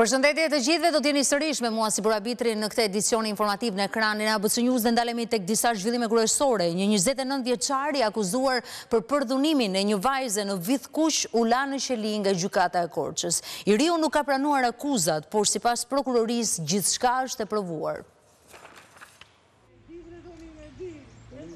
Përshëndetje të gjithve, do t'jeni sërish me mua si burabitri në këte edicion informativ në ekranin ABC News dhe ndalemi të disa zhvillime kërësore. Një 29 vjeqari akuzuar për përdhunimin e një vajze në vith kush u lanë shëli nga gjukata e korqës. I rio nuk ka pranuar akuzat, por si pas prokuroris gjithë shka është e provuar.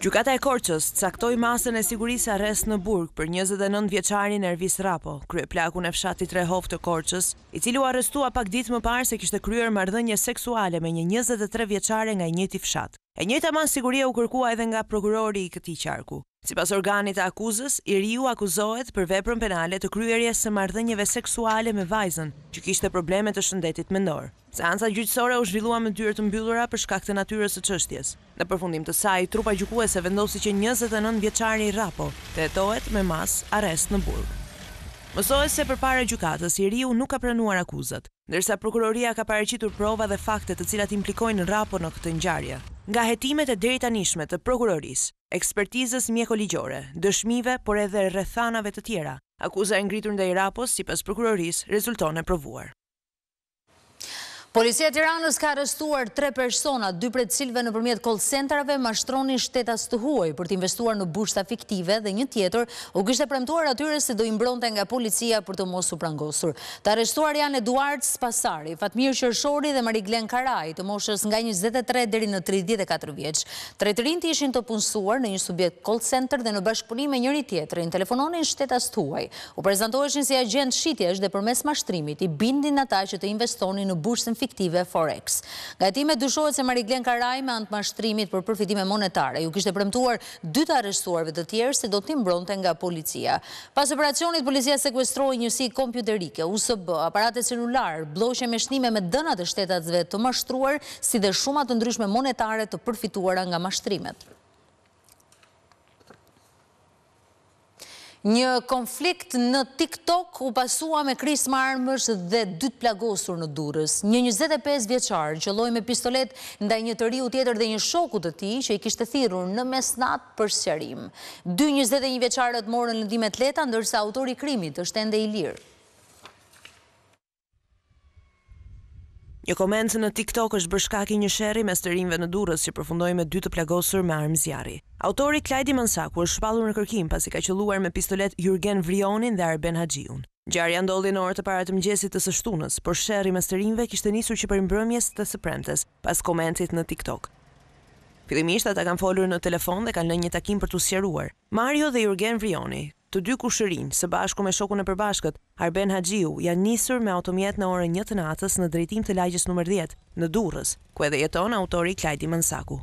Gjukata e Korqës caktoj masën e sigurisë arres në burg për 29 vjeqari në Ervis Rapo, krye plakun e fshatit Rehov të Korqës, i cili u arrestua pak ditë më parë se kishtë kryer mardhënje seksuale me një 23 vjeqare nga i njëti fshat. E njëta manë siguria u kërkua edhe nga prokurori i këtij qarku. Sipas organit të akuzës, i riu akuzohet për veprën penale të kryerjes së marrëdhënieve seksuale me vajzën, që kishte probleme të shëndetit mendor. Seanca gjyqësore u zhvillua me dyrë të mbyllura për shkak të natyrës së çështjes. Në përfundim të saj, trupa gjykuese vendosi që 29 i Rapo të etohet me mas arrest në burg. Mësohet se përpara gjykatës Iriu nuk ka pranuar akuzat, ndërsa prokuroria ka paraqitur prova dhe fakte të cilat implikojnë Rapo në këtë ngjarje. Nga jetimet e drejta nishme të prokuroris, ekspertizës mjeko ligjore, dëshmive, por edhe rrethanave të tjera, akuza e ngritur nda i rapos si pas prokuroris rezultone provuar. Policia Tiranës ka arrestuar tre persona, dy për cilve në përmjet call centerave, mashtronin shtetas të huaj për t'investuar në bushta fiktive dhe një tjetër, u kështë e premtuar atyre se do imbronte nga policia për të mosu prangosur. Të arrestuar janë Eduard Spasari, Fatmir Shërshori dhe Mariglen Karaj, të moshës nga 23 deri në 34 vjeç. Tre të rinë të punësuar në një subjekt call center dhe në bashkëpunim e njëri tjetër, në telefononin shtetas të huaj. U prezentoheshin si agent shitjesh dhe për mes mashtrimit, i bindin ata që të investoni në bushtën fiktive Forex. Nga time dyshohet se Mariglen Karaj me antë mashtrimit për përfitime monetare, ju kishtë premtuar dyta arrestuarve të tjerë se do t'im bronte nga policia. Pas operacionit, policia sekwestrojë njësi kompjuterike, USB, aparate celular, bloqe me shnime me dënat e zve të mashtruar, si dhe shumat të ndryshme monetare të përfituara nga mashtrimet. Një konflikt në TikTok u pasua me kris marmës dhe dytë plagosur në durës. Një 25 vjeqarë që loj me pistolet ndaj një të riu tjetër dhe një shoku të ti që i kishtë thirur në mesnat për sërim. Dy 21 vjeqarët morën në leta, ndërsa autori krimit është ende i lirë. Një koment në TikTok është bërë shkak i një sherri mes të rinjve në Durrës që përfundoi me dy të plagosur me armë zjarri. Autori Klajdi Mansaku është shpallur në kërkim pasi ka qelluar me pistolet Jurgen Vrionin dhe Arben Haxhiun. Gjarja ndodhi në orë të para të mëngjesit të së shtunës, por sherri mes të rinjve kishte nisur që përmbrëmjes të së premtes pas komentit në TikTok. Fillimisht ata kanë folur në telefon dhe kanë lënë një takim për t'u sqaruar. Mario dhe Jurgen Vrioni, të dy kushërinj së bashku me shokun e përbashkët Arben Haxhiu janë nisur me automjet në orën 1 të natës në drejtim të lagjes numër 10 në Durrës, ku edhe jeton autori Klajdi Mansaku.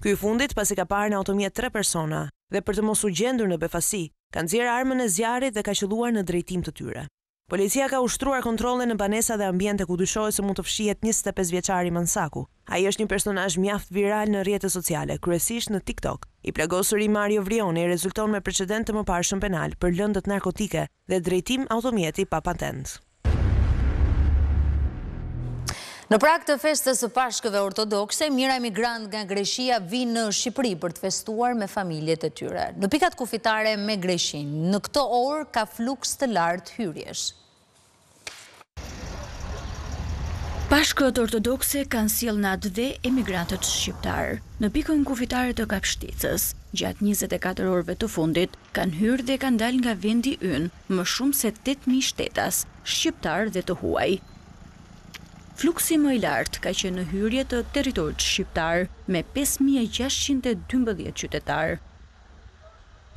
Ky fundit pasi ka parë në automjet tre persona dhe për të mos u gjendur në befasi, kanë nxjerr armën e zjarrit dhe ka qelluar në drejtim të tyre. Policia ka ushtruar kontrole në banesa dhe ambjente ku dyshojë se mund të fshijet 25 vjeqari Mansaku. A i është një personaj mjaft viral në rjetës sociale, kryesisht në TikTok. I plagosur i Mario Vrioni rezulton me precedente të më parshën penal për lëndët narkotike dhe drejtim automjeti pa patentë. Në prak të festës pashkëve ortodokse, mira emigrant nga Greshia vinë në Shqipëri për të festuar me familjet e tyre. Në pikat kufitare me Greshin, në këto orë ka fluks të lartë hyrjesh. Pashkët ortodokse kanë siel në atë dhe emigrantët shqiptarë. Në pikën kufitare të kapshticës, gjatë 24 orëve të fundit, kanë hyrë dhe kanë dal nga vendi ynë më shumë se 8.000 shtetas, shqiptarë dhe të huaj. Fluxi më i lartë ka që në hyrje të teritorit shqiptar me 5612 qytetar.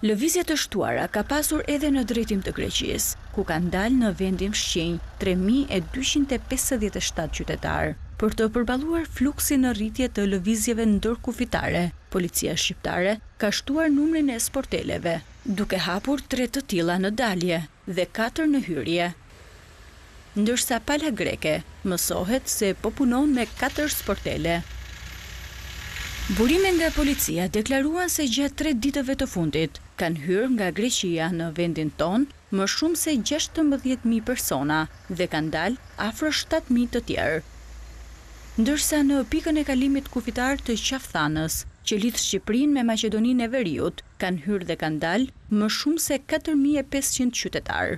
Lëvizjet të shtuara ka pasur edhe në drejtim të Greqis, ku ka ndalë në vendim shqenj 3257 qytetar. Për të përbaluar fluxi në rritje të lëvizjeve në dërku fitare, policia shqiptare ka shtuar numrin e sporteleve, duke hapur tre të tila në dalje dhe katër në hyrje ndërsa pala greke mësohet se popunon me 4 sportele. Burime nga policia deklaruan se gjatë 3 ditëve të fundit kanë hyrë nga Greqia në vendin tonë më shumë se 16.000 persona dhe kanë dalë afrë 7.000 të tjerë. Ndërsa në pikën e kalimit kufitar të qafthanës, që lidhë Shqiprin me Macedonin e Veriut, kanë hyrë dhe kanë dalë më shumë se 4.500 qytetarë.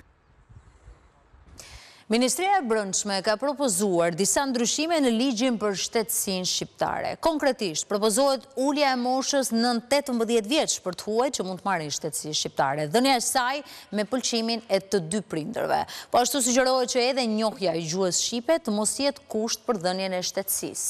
Ministria e Brëndshme ka propozuar disa ndryshime në ligjim për shtetsin shqiptare. Konkretisht, propozohet ullja e moshës në 18 vjeqë për të huaj që mund të marrin shtetsin shqiptare, dhe një saj me pëlqimin e të dy prinderve. Po ashtu sugjerohet që edhe njohja i gjuës shqipe të mos jetë kusht për dhenjen e shtetsis.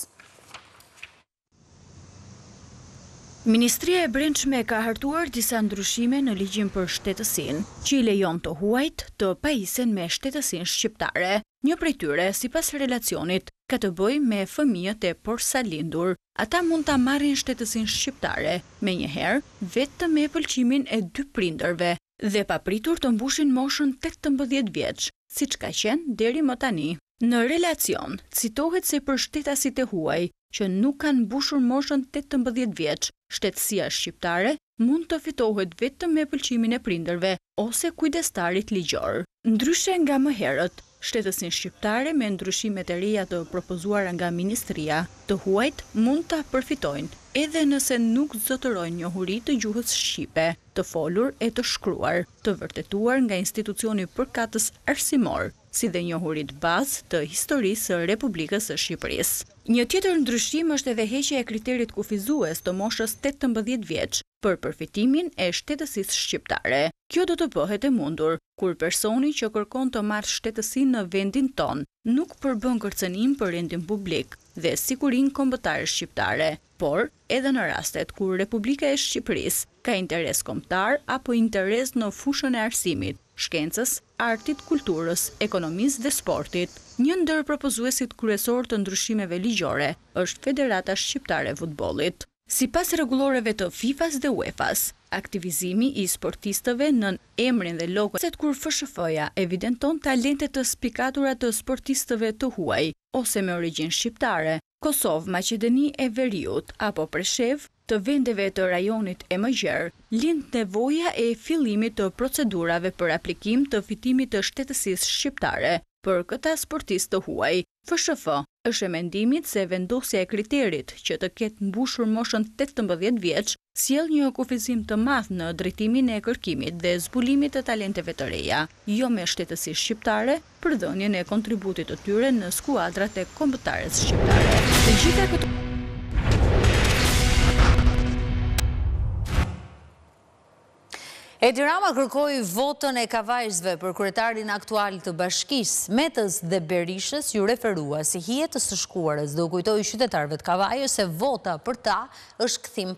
Ministria e brendshme ka hartuar disa ndryshime në ligjim për shtetësin, që i lejon të huajt të pajisen me shtetësin shqiptare. Një prej tyre, si pas relacionit, ka të bëj me fëmijët e porsa lindur. Ata mund të marrin shtetësin shqiptare, me njëherë, vetë me pëlqimin e dy prinderve, dhe papritur të mbushin moshën 18 vjeqë, si që ka qenë deri më tani. Në relacion, citohet se për shtetasit e huaj, që nuk kanë bushur moshën 18 vjeç, shtetësia shqiptare mund të fitohet vetëm me pëlqimin e prinderve ose kujdestarit ligjor. Ndryshe nga më herët, shtetësin shqiptare me ndryshimet e reja të propozuar nga ministria, të huajt mund të përfitojnë edhe nëse nuk zotërojnë njohuri të gjuhës Shqipe, të folur e të shkruar, të vërtetuar nga institucioni përkatës arsimor, si dhe njohurit bazë të historisë Republikës Shqipërisë. Një tjetër ndryshim është edhe heqe e kriterit kufizues të moshës 18 vjeq për përfitimin e shtetësis shqiptare. Kjo do të pëhet e mundur, kur personi që kërkon të marrë shtetësin në vendin ton nuk përbën kërcenim për rendin publik dhe sikurin kombëtare shqiptare, por edhe në rastet kur Republika e Shqipëris ka interes komptar apo interes në fushën e arsimit shkencës, artit, kulturës, ekonomisë dhe sportit. Një ndërë propozuesit kryesor të ndryshimeve ligjore është Federata Shqiptare Futbolit. Si pas reguloreve të FIFA-s dhe UEFA-s, aktivizimi i sportistëve në emrin dhe logo, se të kur fëshëfëja evidenton talente të spikaturat të sportistëve të huaj, ose me origin shqiptare, Kosovë, Macedeni e Veriut, apo Preshev, të vendeve të rajonit e mëgjerë, lindë nevoja e fillimit të procedurave për aplikim të fitimit të shtetësis shqiptare për këta sportis të huaj. FSHF është e mendimit se vendosja e kriterit që të ketë mbushur moshën 18 vjeqë siel një kufizim të math në dritimin e kërkimit dhe zbulimit të talenteve të reja, jo me shtetësi shqiptare, përdhënjën e kontributit të tyre në skuadrat e kombëtarës shqiptare. Edi Rama kërkoj votën e kavajzve për kuretarin aktual të bashkis, metës dhe berishës ju referua si hjetës të shkuarës dhe u kujtoj qytetarve të kavajës se vota për ta është këthim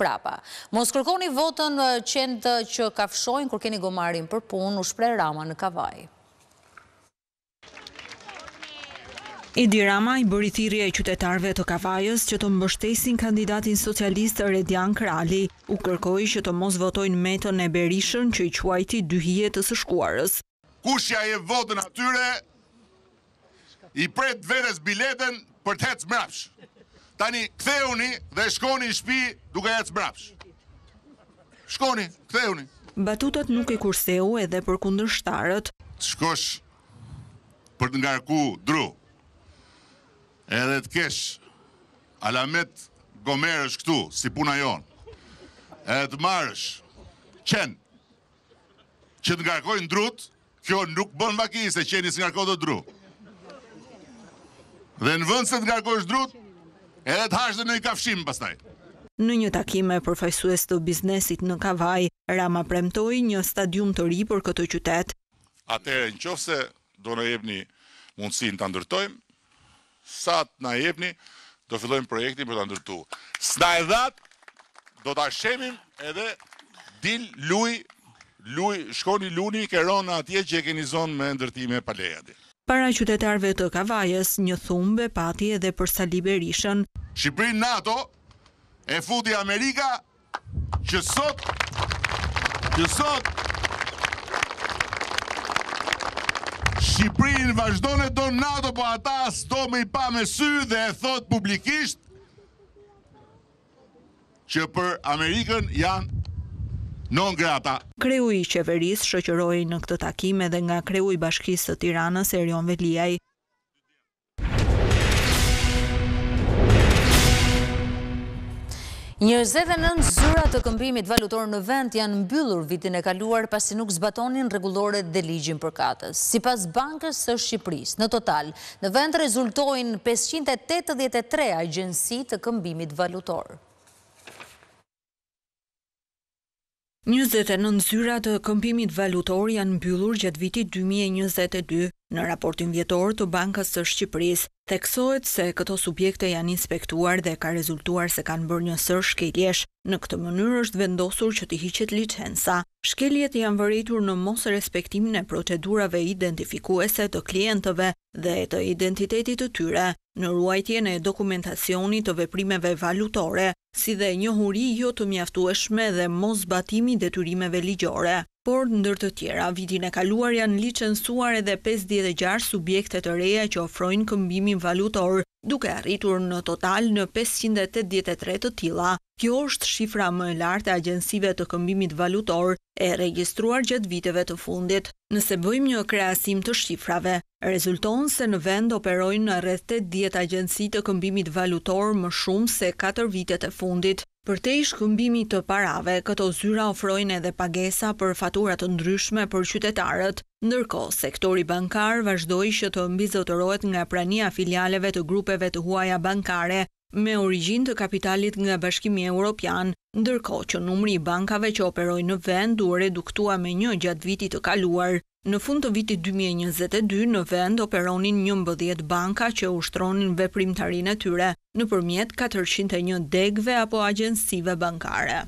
prapa. Mos kërkoni votën qendë që kafshojnë kërkeni gomarin për punë u shprej Rama në kavajë. Edi Rama i bëri thirrje e qytetarëve të Kavajës që të mbështesin kandidatin socialist Redian Krali, u kërkoi që të mos votojnë Metën e Berishën që i quajti dyhije të së shkuarës. Kush ja e votën atyre? I pret vetes biletën për të ecë mbrapsh. Tani ktheuni dhe shkoni në shtëpi duke ecë mbrapsh. Shkoni, ktheuni. Batutat nuk i kurseu edhe për kundërshtarët. Shkosh për të ngarku dru edhe të kesh alamet gomerësh këtu, si puna jonë, edhe të marësh, qenë, që të ngarkojnë drut, kjo nuk bënë vaki se qeni së ngarkojnë të drut. Dhe në vëndë se të ngarkojnë drut, edhe të hashtë në i kafshimë pastaj. Në një takime e përfaqësues të biznesit në Kavaj, Rama premtoj një stadium të ri për këtë qytet. Atëherë, në qofë se do në jepni mundësin të ndërtojmë, sa të na jepni, do fillojmë projektin për të ndërtu. Sna e dhat, do të ashemim edhe dil luj, luj shkoni luni, keron në atje që e keni zonë me ndërtime palejati. Para qytetarve të Kavajës, një thumbë, pati edhe për Saliberishën. Shqiprin NATO e futi Amerika që sot, që sot, Shqiprinë vazhdojnë e donato, NATO, po ata sdo me i pa me sy dhe e thot publikisht që për Amerikën janë non grata. Kreu i qeveris shëqëroj në këtë takime dhe nga kreu i bashkisë të tiranës Erion Veliaj, 29 zyra të këmbimit valutor në vend janë mbyllur vitin e kaluar pasi nuk zbatonin regulore dhe ligjin për katës. Si pas bankës së Shqipëris, në total, në vend rezultojnë 583 agjensi të këmbimit valutor. 29 zyra të këmbimit valutor janë mbyllur gjatë vitit 2022 në raportin vjetor të bankës së Shqipëris. Theksohet se këto subjekte janë inspektuar dhe ka rezultuar se kanë bërë një sër shkeljesh. Në këtë mënyrë është vendosur që të hiqet licenca. Shkeljet janë vëritur në mos respektimin e procedurave identifikuese të klientëve dhe të identitetit të tyre, në ruajtjen e dokumentacionit të veprimeve valutore, si dhe një huri jo të mjaftueshme dhe mos batimi detyrimeve ligjore por ndër të tjera, vitin e kaluar janë licensuar edhe 56 subjekte të reja që ofrojnë këmbimin valutor, duke arritur në total në 583 të tila. Kjo është shifra më e lartë e agjensive të këmbimit valutor e registruar gjëtë viteve të fundit. Nëse bëjmë një kreasim të shifrave, rezulton se në vend operojnë në rrëthet 10 agjensi të këmbimit valutor më shumë se 4 vitet e fundit. Për te i shkëmbimi të parave, këto zyra ofrojnë edhe pagesa për faturat të ndryshme për qytetarët, ndërko sektori bankar vazhdoj që të mbizotërojt nga prania filialeve të grupeve të huaja bankare me origin të kapitalit nga bashkimi Europian, ndërko që numri i bankave që operoj në vend u reduktua me një gjatë vitit të kaluar. Në fund të vitit 2022 në vend operonin një mbëdhjet banka që ushtronin veprimtarin e tyre në përmjet 401 degve apo agjensive bankare.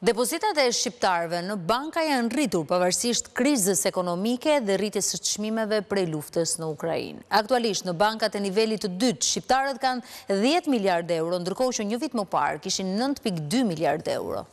Depozitat e shqiptarve në banka janë rritur pavarësisht krizës ekonomike dhe rritës së qmimeve prej luftës në Ukrajinë. Aktualisht në bankat e nivelit të dytë, shqiptarët kanë 10 miljard euro, ndërkohë që një vit më parë kishin 9.2 miljard euro.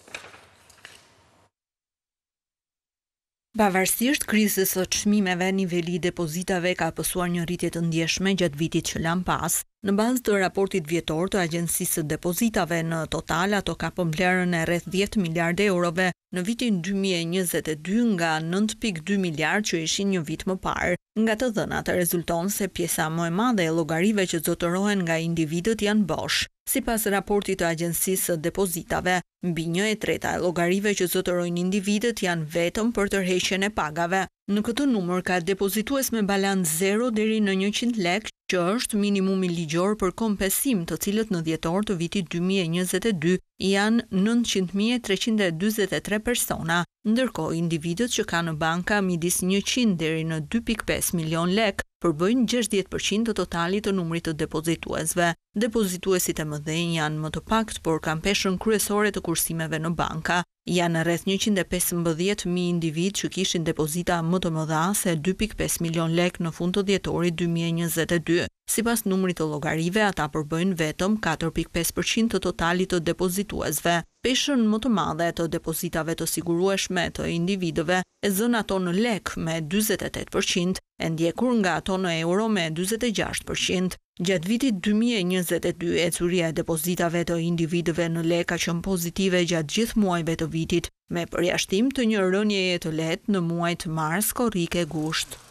Pavarësisht krizës së çmimeve, niveli i depozitave ka pësuar një rritje të ndjeshme gjatë vitit që lan pas. Në bazë të raportit vjetor të Agjencisë së Depozitave, në total ato ka pëmblerën e rreth 10 miliardë eurove, në vitin 2022 nga 9.2 miliard që ishin një vit më parë. Nga të dhëna të rezulton se pjesa më e madhe e logarive që zotërohen nga individët janë bosh. Si pas raportit të agjensisë së depozitave, mbi një e treta e logarive që zotërohen individët janë vetëm për tërheqen e pagave. Në këtë numër ka depozitues me balan 0 deri në 100 lekë, që është minimum i ligjor për kompesim të cilët në djetor të vitit 2022 janë 900.323 persona ndërko individet që ka në banka midis 100 deri në 2.5 milion lek përbëjnë 60% të totalit të numrit të depozituesve. Depozituesit e më dhejnë janë më të pakt, por kam peshën kryesore të kursimeve në banka. Janë rreth 115.000 individ që kishin depozita më të më dha se 2.5 milion lek në fund të djetorit 2022. Si pas numrit të logarive, ata përbëjnë vetëm 4.5% të totalit të depozituesve. Peshën më të madhe të depozitave të sigurueshme të individëve e zënë ato në lek me 28%, e ndjekur nga ato në euro me 26%. Gjatë vitit 2022, e curia e depozitave të individëve në le ka qënë pozitive gjatë gjithë muajve të vitit, me përjashtim të një rënjeje të letë në muajt mars korike gushtë.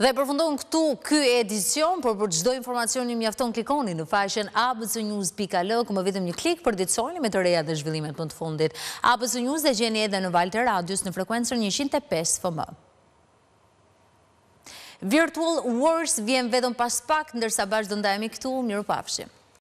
Dhe përfundon këtu ky edicion, për për gjdo informacion një mjafton klikoni në fashen abcnews.l, këmë vitëm një klik për ditësojnë me të reja dhe zhvillimet për të fundit. Abcnews dhe gjeni edhe në Valte Radius në frekuencer 105 fm. Virtual Wars vjen vedon pas pak, ndërsa bashkë dëndajemi këtu, miru pafshim.